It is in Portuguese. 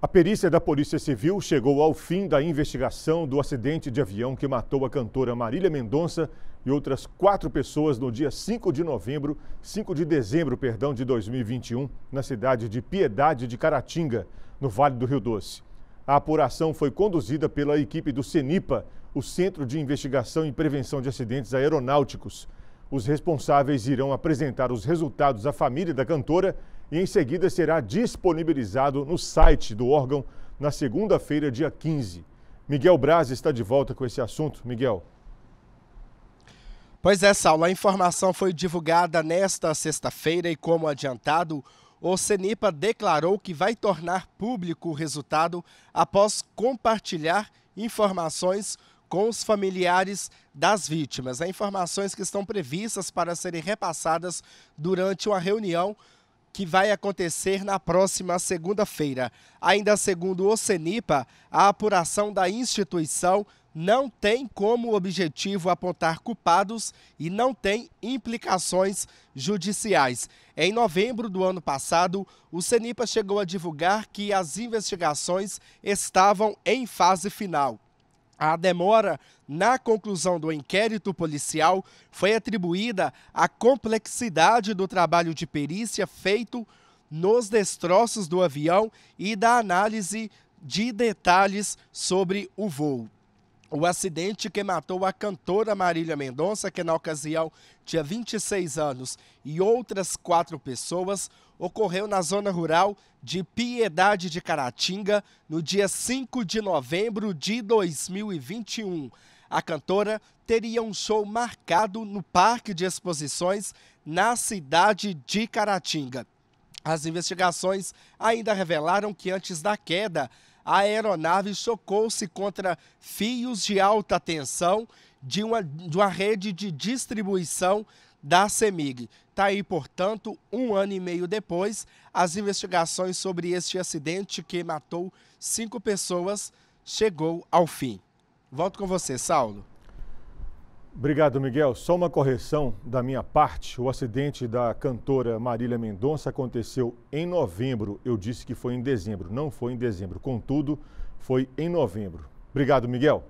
A perícia da Polícia Civil chegou ao fim da investigação do acidente de avião que matou a cantora Marília Mendonça e outras quatro pessoas no dia 5 de novembro, 5 de dezembro, perdão, de 2021, na cidade de Piedade de Caratinga, no Vale do Rio Doce. A apuração foi conduzida pela equipe do CENIPA, o Centro de Investigação e Prevenção de Acidentes Aeronáuticos, os responsáveis irão apresentar os resultados à família da cantora e em seguida será disponibilizado no site do órgão na segunda-feira, dia 15. Miguel Braz está de volta com esse assunto. Miguel. Pois é, Saulo, a informação foi divulgada nesta sexta-feira e, como adiantado, o CENIPA declarou que vai tornar público o resultado após compartilhar informações com os familiares das vítimas. Há é informações que estão previstas para serem repassadas durante uma reunião que vai acontecer na próxima segunda-feira. Ainda segundo o CENIPA, a apuração da instituição não tem como objetivo apontar culpados e não tem implicações judiciais. Em novembro do ano passado, o CENIPA chegou a divulgar que as investigações estavam em fase final. A demora na conclusão do inquérito policial foi atribuída à complexidade do trabalho de perícia feito nos destroços do avião e da análise de detalhes sobre o voo o acidente que matou a cantora Marília Mendonça, que na ocasião tinha 26 anos, e outras quatro pessoas, ocorreu na zona rural de Piedade de Caratinga no dia 5 de novembro de 2021. A cantora teria um show marcado no Parque de Exposições na cidade de Caratinga. As investigações ainda revelaram que antes da queda, a aeronave chocou-se contra fios de alta tensão de uma, de uma rede de distribuição da CEMIG. Está aí, portanto, um ano e meio depois, as investigações sobre este acidente que matou cinco pessoas chegou ao fim. Volto com você, Saulo. Obrigado, Miguel. Só uma correção da minha parte. O acidente da cantora Marília Mendonça aconteceu em novembro. Eu disse que foi em dezembro. Não foi em dezembro. Contudo, foi em novembro. Obrigado, Miguel.